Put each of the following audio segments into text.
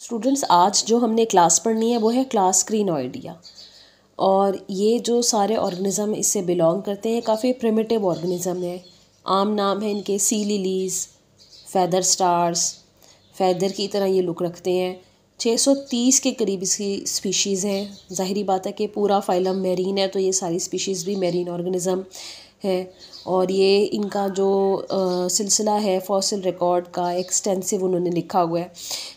students आज जो हमने क्लास पढ़नी है वो है क्लास क्रीनोइडिया और ये जो सारे ऑर्गेनिज़म इससे बिलोंग करते हैं काफ़ी प्रिमेटिव ऑर्गेनिज़म है आम नाम है इनके sea lilies feather stars feather की तरह ये लुक रखते हैं 630 के करीब इसकी स्पीशीज़ हैं ज़ाहरी बात है कि पूरा फाइलम मेरीन है तो ये सारी स्पीशीज़ भी मेरीन ऑर्गेनिज़म है और ये इनका जो सिलसिला है फॉसिल रिकॉर्ड का एक्सटेंसिव उन्होंने लिखा हुआ है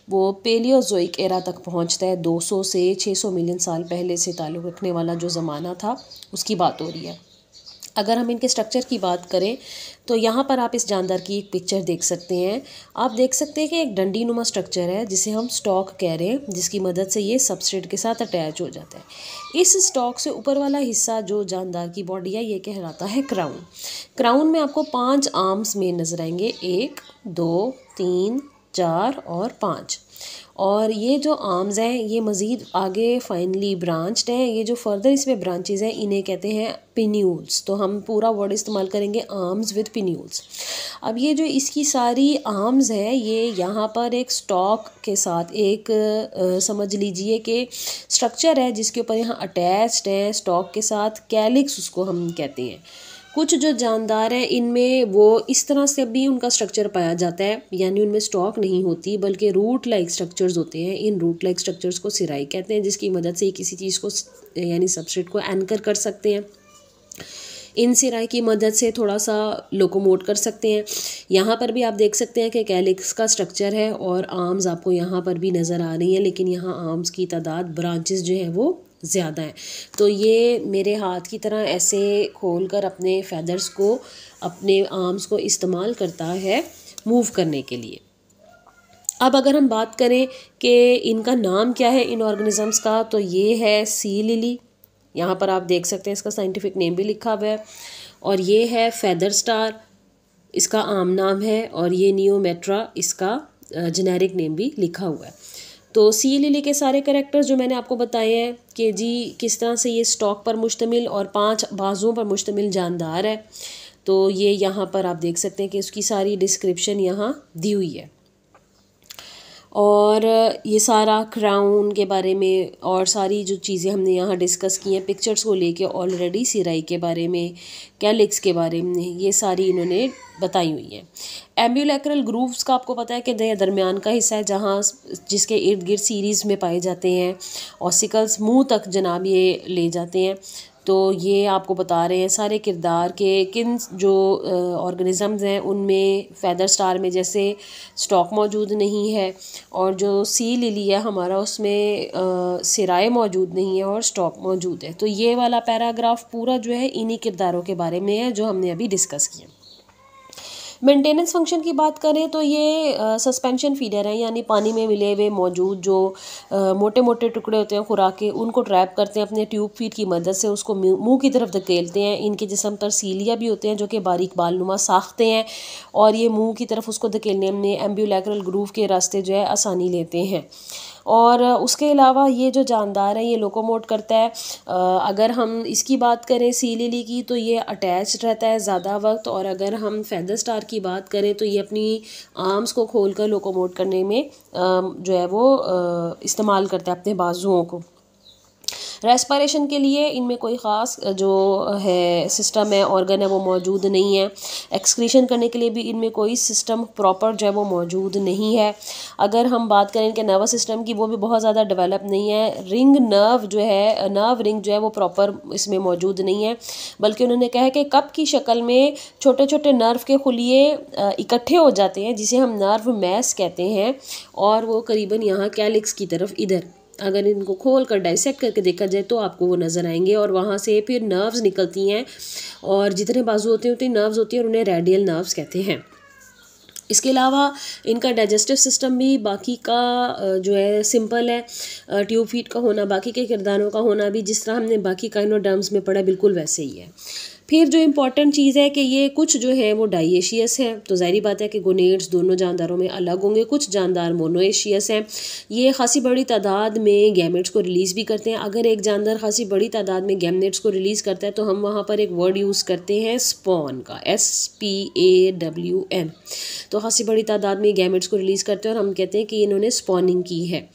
वो पेलियोजोइक एरा तक पहुंचता है 200 से 600 मिलियन साल पहले से ताल्लुक़ रखने वाला जो ज़माना था उसकी बात हो रही है अगर हम इनके स्ट्रक्चर की बात करें तो यहाँ पर आप इस जानदार की एक पिक्चर देख सकते हैं आप देख सकते हैं कि एक डंडी नुमा स्ट्रक्चर है जिसे हम स्टॉक कह रहे हैं जिसकी मदद से ये सबस्ट्रेट के साथ अटैच हो जाता है इस स्टॉक से ऊपर वाला हिस्सा जो जानदार की बॉडी है ये कहलाता है क्राउन क्राउन में आपको पाँच आर्म्स में नज़र आएंगे एक दो तीन चार और पाँच और ये जो आर्म्स हैं ये मज़ीद आगे फाइनली ब्रांच्ड हैं ये जो फर्दर इसमें ब्रांचेज़ हैं इन्हें कहते हैं पिन्यूल्स तो हम पूरा वर्ड इस्तेमाल करेंगे आर्म्स विद पिन्यूल्स अब ये जो इसकी सारी आर्म्स है ये यहाँ पर एक स्टॉक के साथ एक आ, समझ लीजिए कि स्ट्रक्चर है जिसके ऊपर यहाँ अटैच्ड है स्टॉक के साथ कैलिक्स उसको हम कहते हैं कुछ जो जानदार हैं इनमें वो इस तरह से भी उनका स्ट्रक्चर पाया जाता है यानी उनमें स्टॉक नहीं होती बल्कि रूट लाइक स्ट्रक्चर्स होते हैं इन रूट लाइक स्ट्रक्चर्स को सिराई कहते हैं जिसकी मदद से किसी चीज़ को यानी सबस्ट्रेट को एंकर कर सकते हैं इन सिराई की मदद से थोड़ा सा लोकोमोट कर सकते हैं यहाँ पर भी आप देख सकते हैं कि कैलिक्स का स्ट्रक्चर है और आर्म्स आपको यहाँ पर भी नज़र आ रही हैं लेकिन यहाँ आर्म्स की तादाद ब्रांचेस जो है वो ज़्यादा है तो ये मेरे हाथ की तरह ऐसे खोल कर अपने फैदर्स को अपने आर्म्स को इस्तेमाल करता है मूव करने के लिए अब अगर हम बात करें कि इनका नाम क्या है इन ऑर्गेनिज़म्स का तो ये है सी लिली यहाँ पर आप देख सकते हैं इसका साइंटिफिक नेम भी लिखा हुआ है और ये है फैदर स्टार इसका आम नाम है और ये नियोमेट्रा इसका जेनेरिक नेम भी लिखा हुआ है तो सी एल e के सारे करेक्टर्स जो मैंने आपको बताए हैं कि जी किस तरह से ये स्टॉक पर मुश्तमिल और पांच बाजुओं पर मुश्तमिल जानदार है तो ये यहाँ पर आप देख सकते हैं कि उसकी सारी डिस्क्रिप्शन यहाँ दी हुई है और ये सारा क्राउन के बारे में और सारी जो चीज़ें हमने यहाँ डिस्कस की हैं पिक्चर्स को लेके ऑलरेडी सिराई के बारे में कैलिक्स के बारे में ये सारी इन्होंने बताई हुई है एम्ब्यूलैक्रल ग्रूव्स का आपको पता है कि दरमियान का हिस्सा है जहाँ जिसके इर्द गिर्द सीरीज़ में पाए जाते हैं ऑसिकल्स मुँह तक जनाब ये ले जाते हैं तो ये आपको बता रहे हैं सारे किरदार के किन जो ऑर्गेनिज़म्स हैं उनमें फैदर स्टार में जैसे स्टॉक मौजूद नहीं है और जो सी लिली है हमारा उसमें सिराए मौजूद नहीं है और स्टॉक मौजूद है तो ये वाला पैराग्राफ पूरा जो है इन्हीं किरदारों के बारे में है जो हमने अभी डिस्कस किया मेंटेनेंस फंक्शन की बात करें तो ये सस्पेंशन फीडर है यानी पानी में मिले हुए मौजूद जो मोटे मोटे टुकड़े होते हैं खुराक के उनको ट्रैप करते हैं अपने ट्यूब फीड की मदद से उसको मुंह की तरफ धकेलते हैं इनके जिसम पर सीलिया भी होते हैं जो कि बारीक बालनुमा साखते हैं और ये मुँह की तरफ उसको धकेलने में एम्ब्यूलैक्रल ग्रूव के रास्ते जो है आसानी लेते हैं और उसके अलावा ये जो जानदार है ये लोकोमोट करता है अगर हम इसकी बात करें सी लिली e की तो ये अटैच रहता है ज़्यादा वक्त और अगर हम फैदर स्टार की बात करें तो ये अपनी आर्म्स को खोल कर लोकोमोट करने में जो है वो इस्तेमाल करता है अपने बाजुओं को रेस्पायरेशन के लिए इनमें कोई ख़ास जो है सिस्टम है ऑर्गन है वो मौजूद नहीं है एक्सक्रीशन करने के लिए भी इनमें कोई सिस्टम प्रॉपर जो है वो मौजूद नहीं है अगर हम बात करें इनके नर्वस सिस्टम की वो भी बहुत ज़्यादा डेवलप नहीं है रिंग नर्व जो है नर्व रिंग जो है वो प्रॉपर इसमें मौजूद नहीं है बल्कि उन्होंने कहा है कि कप की शक्ल में छोटे छोटे नर्व के खुलिए इकट्ठे हो जाते हैं जिसे हम नर्व मैस कहते हैं और वो करीबन यहाँ कैलिक्स की तरफ इधर अगर इनको खोल कर डाइसेक्ट करके देखा जाए तो आपको वो नज़र आएंगे और वहाँ से फिर नर्व्स निकलती हैं और जितने बाजू होते हैं उतनी नर्व्स होती हैं और उन्हें रेडियल नर्व्स कहते हैं इसके अलावा इनका डाइजेस्टिव सिस्टम भी बाकी का जो है सिंपल है ट्यूब फीट का होना बाकी के किरदारों का होना भी जिस तरह हमने बाकी काइनोडर्म्स में पढ़ा बिल्कुल वैसे ही है फिर जो इम्पॉर्टेंट चीज़ है कि ये कुछ जो है वो डाइएशियस हैं तो ज़ाहरी बात है कि गोनेड्स दोनों जानदारों में अलग होंगे कुछ जानदार मोनोएशियस हैं ये खासी बड़ी तादाद में गैमेट्स को रिलीज़ भी करते हैं अगर एक जानदार खासी बड़ी तादाद में गैमनेट्स को रिलीज़ करता है तो हम वहाँ पर एक वर्ड यूज़ करते हैं स्पॉन का S P A W N तो खासी बड़ी तादाद में गैमेट्स को रिलीज़ करते हैं और हम कहते हैं कि इन्होंने स्पॉनिंग की है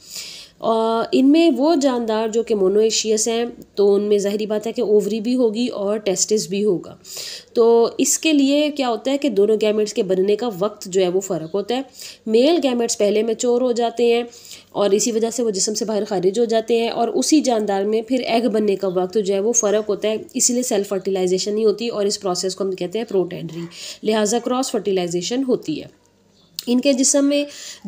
इनमें वो जानदार जो कि मोनोएशियस हैं तो उनमें ज़ाहरी बात है कि ओवरी भी होगी और टेस्टिस भी होगा तो इसके लिए क्या होता है कि दोनों गैमेट्स के बनने का वक्त जो है वो फ़र्क होता है मेल गैमेट्स पहले में चोर हो जाते हैं और इसी वजह से वो जिसम से बाहर खारिज हो जाते हैं और उसी जानदार में फिर एग बनने का वक्त जो है वो फ़र्क होता है इसीलिए सेल्फ फर्टिलाइजेशन नहीं होती और इस प्रोसेस को हम कहते हैं प्रोटेंड्री लिहाजा क्रॉस फर्टिलाइजेशन होती है इनके जिसम में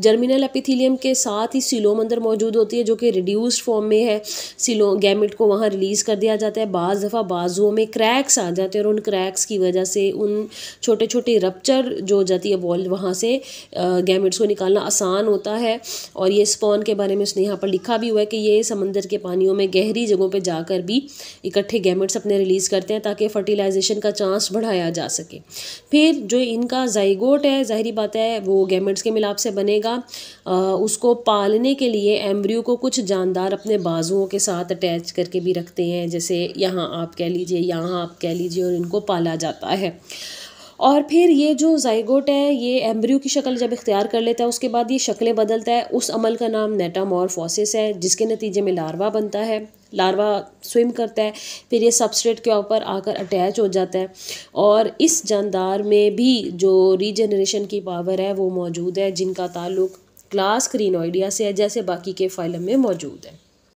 जर्मिनल एपिथीलियम के साथ ही सिलोम अंदर मौजूद होती है जो कि रिड्यूस्ड फॉर्म में है सिलो गैमिट को वहाँ रिलीज़ कर दिया जाता है बाज़ दफ़ा बाजुओं में क्रैक्स आ जाते हैं और उन क्रैक्स की वजह से उन छोटे छोटे रपच्चर जो हो जाती है वॉल वहाँ से गैमिट्स को निकालना आसान होता है और ये स्पॉन के बारे में उसने यहाँ पर लिखा भी हुआ है कि ये समंदर के पानियों में गहरी जगहों पर जाकर भी इकट्ठे गैमिट्स अपने रिलीज़ करते हैं ताकि फर्टिलाइजेशन का चांस बढ़ाया जा सके फिर जो इनका जाइगोट है ज़ाहरी बात है वो गैमेट्स के मिलाप से बनेगा आ, उसको पालने के लिए एम्ब्रियो को कुछ जानदार अपने बाजुओं के साथ अटैच करके भी रखते हैं जैसे यहाँ आप कह लीजिए यहाँ आप कह लीजिए और इनको पाला जाता है और फिर ये जो जाइगोट है ये एम्ब्रियो की शक्ल जब इख्तियार कर लेता है उसके बाद ये शक्लें बदलता है उस अमल का नाम नेटामॉर्फोसिस है जिसके नतीजे में लार्वा बनता है लार्वा स्विम करता है फिर ये सबस्ट्रेट के ऊपर आकर अटैच हो जाता है और इस जानदार में भी जो रीजनरेशन की पावर है वो मौजूद है जिनका ताल्लुक क्लास क्रीनोइडिया से है जैसे बाकी के फाइलम में मौजूद है